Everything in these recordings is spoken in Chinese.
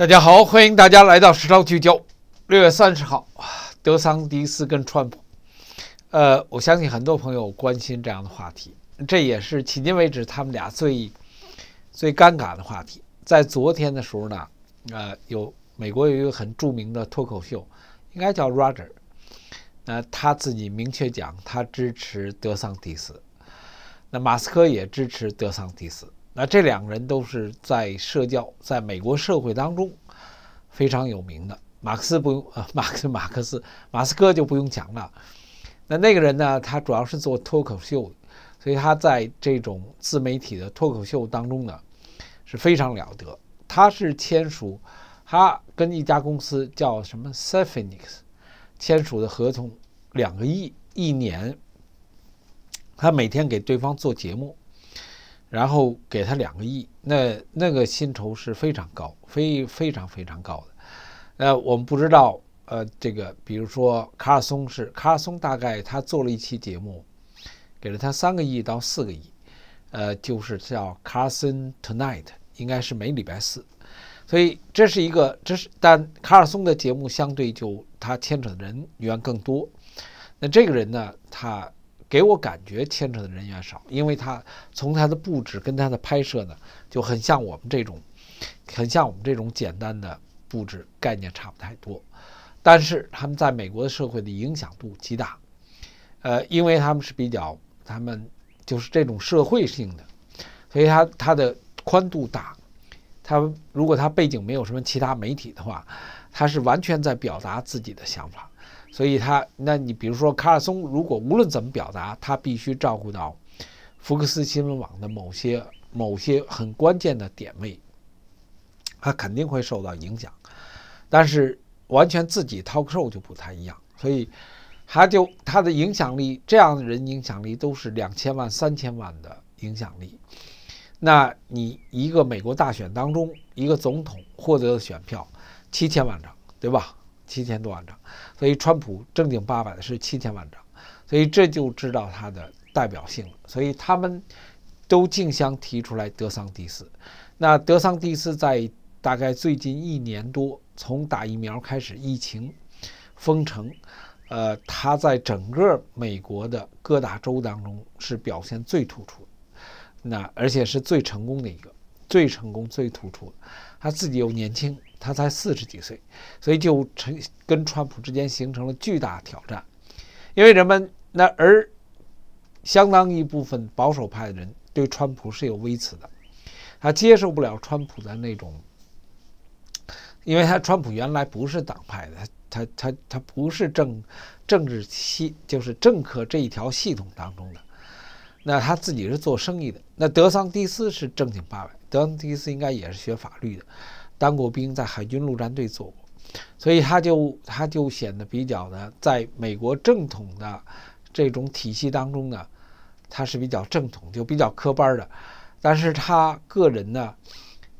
大家好，欢迎大家来到《时差聚焦》。六月三十号，德桑迪斯跟川普，呃，我相信很多朋友关心这样的话题，这也是迄今为止他们俩最最尴尬的话题。在昨天的时候呢，呃，有美国有一个很著名的脱口秀，应该叫 Roger，呃，他自己明确讲他支持德桑迪斯，那马斯克也支持德桑迪斯。那这两个人都是在社交，在美国社会当中非常有名的。马克思不用，啊，马克思，马克思，马斯克就不用讲了。那那个人呢，他主要是做脱口秀，所以他在这种自媒体的脱口秀当中呢，是非常了得。他是签署，他跟一家公司叫什么 Sephinx 签署的合同，两个亿一年。他每天给对方做节目。然后给他两个亿，那那个薪酬是非常高，非非常非常高的。那我们不知道，呃，这个比如说卡尔松是卡尔松，大概他做了一期节目，给了他三个亿到四个亿，呃，就是叫《Carson Tonight》，应该是每礼拜四。所以这是一个，这是但卡尔松的节目相对就他牵扯的人员更多。那这个人呢，他。给我感觉牵扯的人员少，因为他从他的布置跟他的拍摄呢，就很像我们这种，很像我们这种简单的布置概念差不太多。但是他们在美国的社会的影响度极大，呃，因为他们是比较他们就是这种社会性的，所以它它的宽度大，它如果它背景没有什么其他媒体的话，它是完全在表达自己的想法。所以他，那你比如说卡尔松，如果无论怎么表达，他必须照顾到福克斯新闻网的某些某些很关键的点位，他肯定会受到影响。但是完全自己 talk show 就不太一样，所以他就他的影响力，这样的人影响力都是两千万、三千万的影响力。那你一个美国大选当中，一个总统获得的选票七千万张，对吧？七千多万张，所以川普正经八百的是七千万张，所以这就知道它的代表性了。所以他们都竞相提出来德桑蒂斯。那德桑蒂斯在大概最近一年多，从打疫苗开始，疫情封城，呃，他在整个美国的各大州当中是表现最突出的，那而且是最成功的一个。最成功、最突出的，他自己又年轻，他才四十几岁，所以就成跟川普之间形成了巨大挑战。因为人们那而，相当一部分保守派的人对川普是有微词的，他接受不了川普的那种，因为他川普原来不是党派的，他他他他不是政政治系，就是政客这一条系统当中的，那他自己是做生意的，那德桑蒂斯是正经八百。德恩东斯应该也是学法律的，当过兵，在海军陆战队做过，所以他就他就显得比较呢，在美国正统的这种体系当中呢，他是比较正统，就比较科班的。但是他个人呢，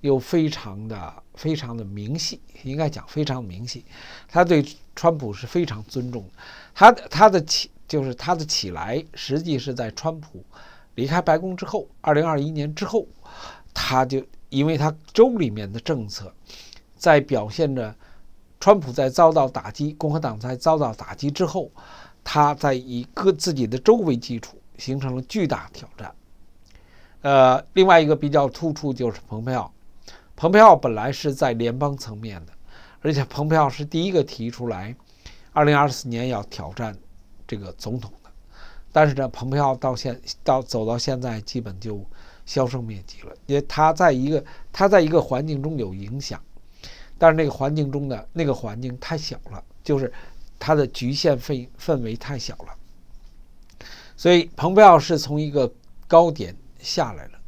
又非常的非常的明细，应该讲非常明细。他对川普是非常尊重，他他的起就是他的起来，实际是在川普离开白宫之后，二零二一年之后。他就因为他州里面的政策，在表现着，川普在遭到打击，共和党在遭到打击之后，他在以各自己的州为基础，形成了巨大挑战。呃，另外一个比较突出就是蓬佩奥，蓬佩奥本来是在联邦层面的，而且蓬佩奥是第一个提出来，二零二四年要挑战这个总统的，但是呢，蓬佩奥到现到走到现在，基本就。销声灭迹了，因为它在一个它在一个环境中有影响，但是那个环境中的那个环境太小了，就是它的局限氛氛围太小了。所以蓬佩奥是从一个高点下来了，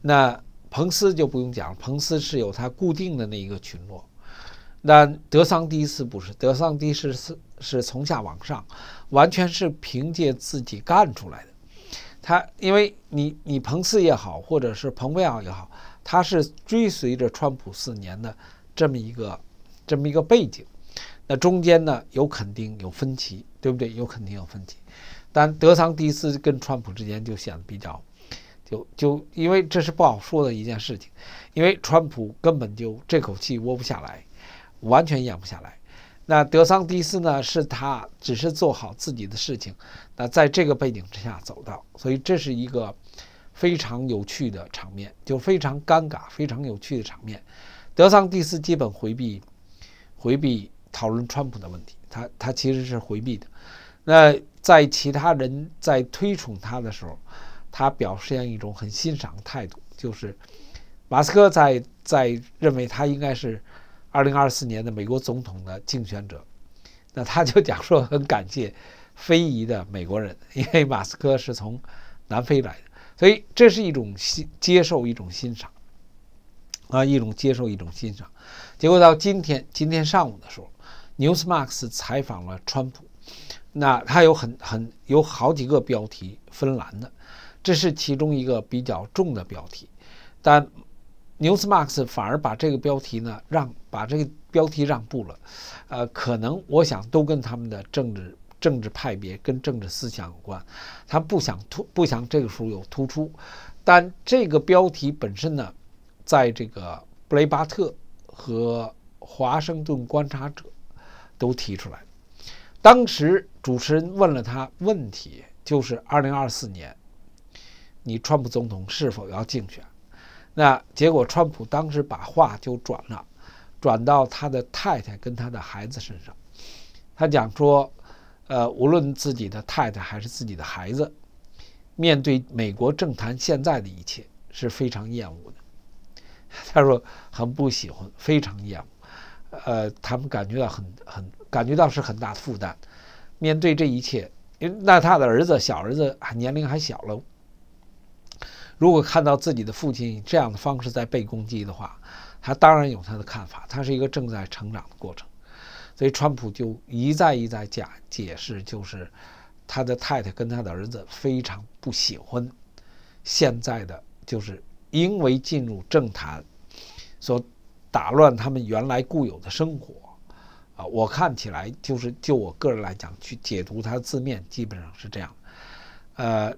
那彭斯就不用讲了，彭斯是有他固定的那一个群落，那德桑蒂斯不是，德桑蒂是是从下往上，完全是凭借自己干出来的。他因为你，你彭斯也好，或者是彭佩尔也好，他是追随着川普四年的这么一个，这么一个背景。那中间呢，有肯定，有分歧，对不对？有肯定，有分歧。但德桑蒂斯跟川普之间就显得比较，就就因为这是不好说的一件事情，因为川普根本就这口气窝不下来，完全咽不下来。那德桑蒂斯呢？是他只是做好自己的事情。那在这个背景之下走到，所以这是一个非常有趣的场面，就非常尴尬、非常有趣的场面。德桑蒂斯基本回避回避讨论川普的问题，他他其实是回避的。那在其他人在推崇他的时候，他表示一种很欣赏态度，就是马斯克在在认为他应该是。二零二四年的美国总统的竞选者，那他就讲说很感谢非遗的美国人，因为马斯克是从南非来的，所以这是一种欣接受一种欣赏，啊，一种接受一种欣赏。结果到今天，今天上午的时候，Newsmax 采访了川普，那他有很很有好几个标题芬兰的，这是其中一个比较重的标题，但 Newsmax 反而把这个标题呢让。把这个标题让步了，呃，可能我想都跟他们的政治政治派别跟政治思想有关，他不想突不想这个时候有突出，但这个标题本身呢，在这个布雷巴特和华盛顿观察者都提出来。当时主持人问了他问题，就是二零二四年你川普总统是否要竞选？那结果川普当时把话就转了。转到他的太太跟他的孩子身上，他讲说，呃，无论自己的太太还是自己的孩子，面对美国政坛现在的一切是非常厌恶的。他说很不喜欢，非常厌恶，呃，他们感觉到很很感觉到是很大的负担。面对这一切，因为那他的儿子小儿子还年龄还小了，如果看到自己的父亲以这样的方式在被攻击的话。他当然有他的看法，他是一个正在成长的过程，所以川普就一再一再假解释，就是他的太太跟他的儿子非常不喜欢现在的，就是因为进入政坛所打乱他们原来固有的生活。啊，我看起来就是就我个人来讲去解读他的字面，基本上是这样。呃，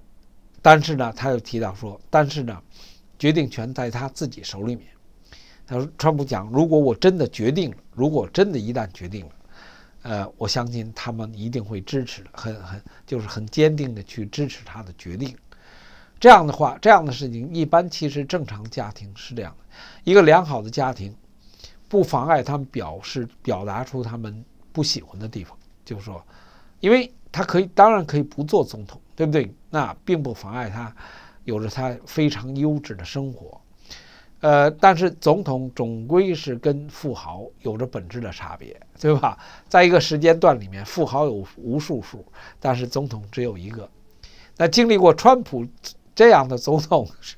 但是呢，他又提到说，但是呢，决定权在他自己手里面。他说：“川普讲，如果我真的决定了，如果真的一旦决定了，呃，我相信他们一定会支持的，很很就是很坚定的去支持他的决定。这样的话，这样的事情一般其实正常家庭是这样的，一个良好的家庭，不妨碍他们表示表达出他们不喜欢的地方，就是说，因为他可以当然可以不做总统，对不对？那并不妨碍他有着他非常优质的生活。”呃，但是总统总归是跟富豪有着本质的差别，对吧？在一个时间段里面，富豪有无数数，但是总统只有一个。那经历过川普这样的总统，是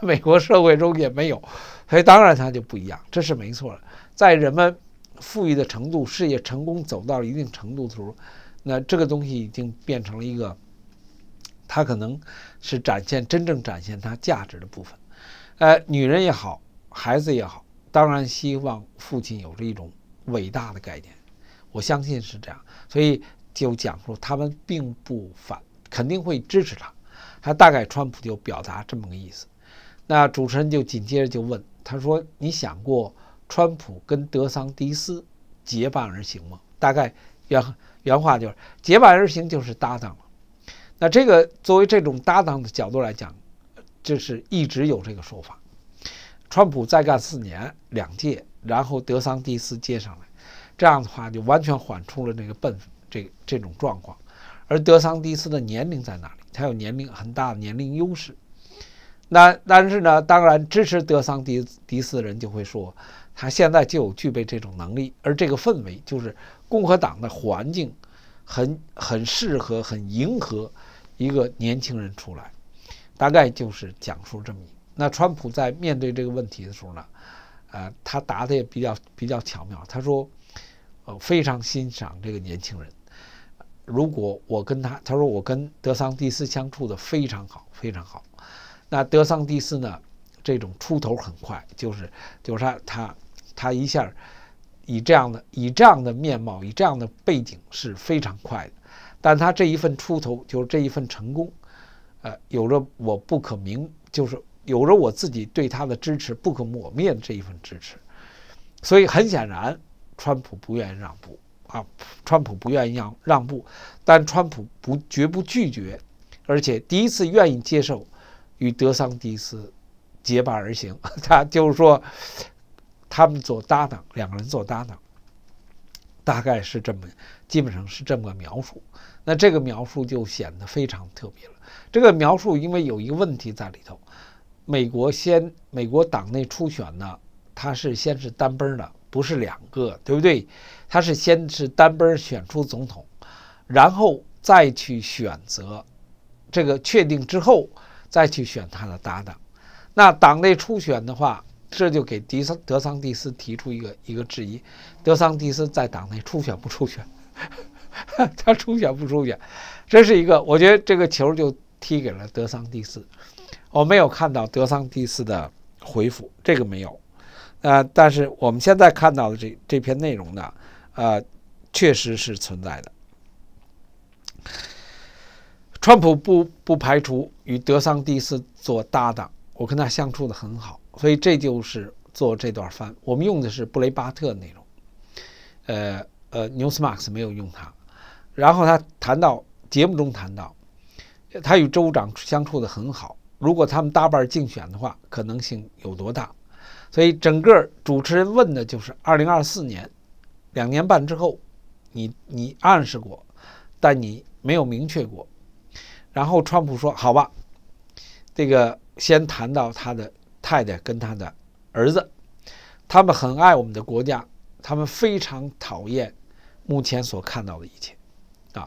美国社会中也没有，所以当然他就不一样，这是没错的。在人们富裕的程度、事业成功走到一定程度的时候，那这个东西已经变成了一个，他可能是展现真正展现他价值的部分。呃，女人也好，孩子也好，当然希望父亲有着一种伟大的概念。我相信是这样，所以就讲述他们并不反，肯定会支持他。他大概川普就表达这么个意思。那主持人就紧接着就问他说：“你想过川普跟德桑迪斯结伴而行吗？”大概原原话就是“结伴而行就是搭档了”。那这个作为这种搭档的角度来讲。这是一直有这个说法，川普再干四年两届，然后德桑蒂斯接上来，这样的话就完全缓出了这个笨这这种状况。而德桑蒂斯的年龄在哪里？他有年龄很大的年龄优势。那但是呢，当然支持德桑迪迪斯的人就会说，他现在就有具备这种能力。而这个氛围就是共和党的环境，很很适合很迎合一个年轻人出来。大概就是讲述这么。那川普在面对这个问题的时候呢，呃，他答的也比较比较巧妙。他说，呃，非常欣赏这个年轻人。如果我跟他，他说我跟德桑蒂斯相处的非常好，非常好。那德桑蒂斯呢，这种出头很快，就是就是他他他一下以这样的以这样的面貌以这样的背景是非常快的。但他这一份出头就是这一份成功。呃，有着我不可明，就是有着我自己对他的支持，不可抹灭的这一份支持。所以很显然，川普不愿意让步啊！川普不愿意让让步，但川普不绝不拒绝，而且第一次愿意接受与德桑蒂斯结伴而行。他就是说，他们做搭档，两个人做搭档，大概是这么，基本上是这么个描述。那这个描述就显得非常特别了。这个描述因为有一个问题在里头，美国先美国党内初选呢，他是先是单崩的，不是两个，对不对？他是先是单崩选出总统，然后再去选择这个确定之后再去选他的搭档。那党内初选的话，这就给迪桑德桑蒂斯提出一个一个质疑：德桑蒂斯在党内初选不出选，他初选不出选，这是一个我觉得这个球就。踢给了德桑蒂斯，我没有看到德桑蒂斯的回复，这个没有。呃，但是我们现在看到的这这篇内容呢，呃，确实是存在的。川普不不排除与德桑蒂斯做搭档，我跟他相处的很好，所以这就是做这段翻，我们用的是布雷巴特的内容，呃呃，Newsmax 没有用他。然后他谈到节目中谈到。他与州长相处的很好。如果他们搭伴竞选的话，可能性有多大？所以整个主持人问的就是2024年，两年半之后，你你暗示过，但你没有明确过。然后川普说：“好吧，这个先谈到他的太太跟他的儿子，他们很爱我们的国家，他们非常讨厌目前所看到的一切，啊，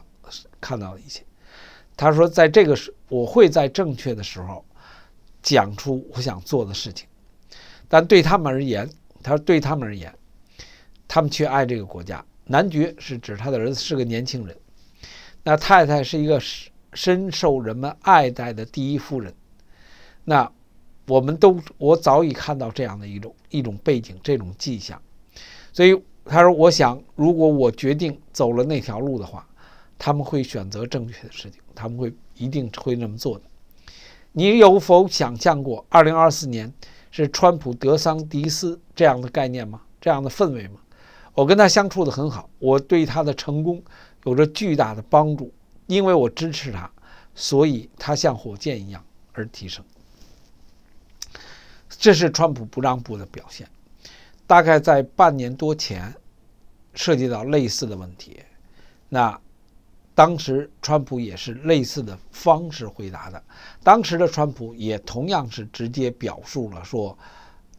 看到的一切。”他说：“在这个时，我会在正确的时候讲出我想做的事情。但对他们而言，他说对他们而言，他们却爱这个国家。男爵是指他的儿子是个年轻人，那太太是一个深深受人们爱戴的第一夫人。那我们都我早已看到这样的一种一种背景，这种迹象。所以他说：我想，如果我决定走了那条路的话，他们会选择正确的事情。”他们会一定会那么做的。你有否想象过，二零二四年是川普德桑迪斯这样的概念吗？这样的氛围吗？我跟他相处的很好，我对他的成功有着巨大的帮助，因为我支持他，所以他像火箭一样而提升。这是川普不让步的表现。大概在半年多前，涉及到类似的问题，那。当时川普也是类似的方式回答的，当时的川普也同样是直接表述了说，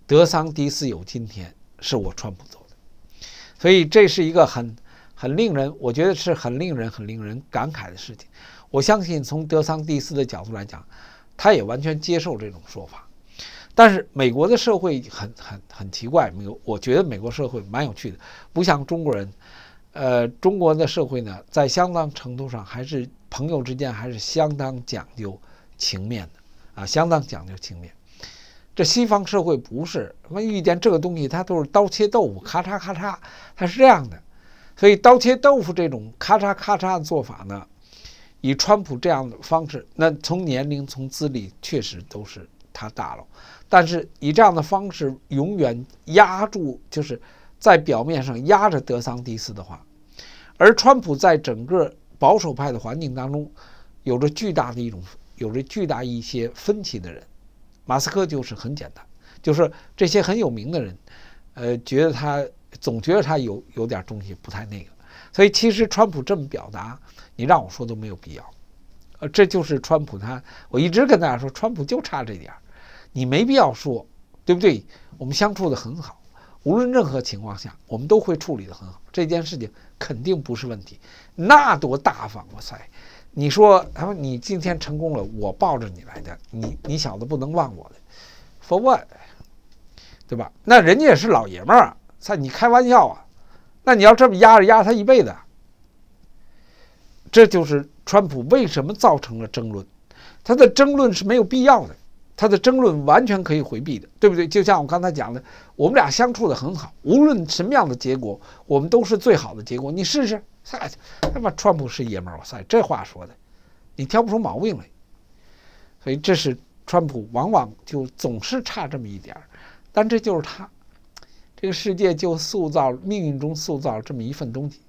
德桑迪斯有今天是我川普做的，所以这是一个很很令人，我觉得是很令人很令人感慨的事情。我相信从德桑迪斯的角度来讲，他也完全接受这种说法。但是美国的社会很很很奇怪，没有，我觉得美国社会蛮有趣的，不像中国人。呃，中国的社会呢，在相当程度上还是朋友之间还是相当讲究情面的啊，相当讲究情面。这西方社会不是，他遇见这个东西，它都是刀切豆腐，咔嚓咔嚓，它是这样的。所以刀切豆腐这种咔嚓咔嚓的做法呢，以川普这样的方式，那从年龄从资历确实都是他大了，但是以这样的方式永远压住就是。在表面上压着德桑蒂斯的话，而川普在整个保守派的环境当中，有着巨大的一种有着巨大一些分歧的人，马斯克就是很简单，就是这些很有名的人，呃，觉得他总觉得他有有点东西不太那个，所以其实川普这么表达，你让我说都没有必要，呃，这就是川普他我一直跟大家说，川普就差这点儿，你没必要说，对不对？我们相处的很好。无论任何情况下，我们都会处理的很好。这件事情肯定不是问题，那多大方！我猜，你说，他说你今天成功了，我抱着你来的，你 你小子不能忘我的 f o r what？对吧？那人家也是老爷们儿，在你开玩笑啊？那你要这么压着压着他一辈子，这就是川普为什么造成了争论，他的争论是没有必要的。他的争论完全可以回避的，对不对？就像我刚才讲的，我们俩相处的很好，无论什么样的结果，我们都是最好的结果。你试试，去，他妈川普是爷儿，哇塞这话说的，你挑不出毛病来。所以这是川普，往往就总是差这么一点儿。但这就是他，这个世界就塑造命运中塑造了这么一份东西。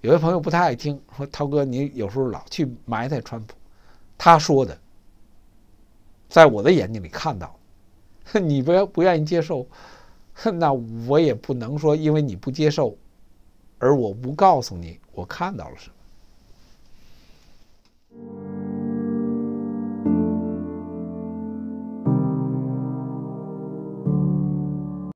有些朋友不太爱听，说涛哥，你有时候老去埋汰川普，他说的。在我的眼睛里看到，你不不愿意接受，那我也不能说，因为你不接受，而我不告诉你我看到了什么。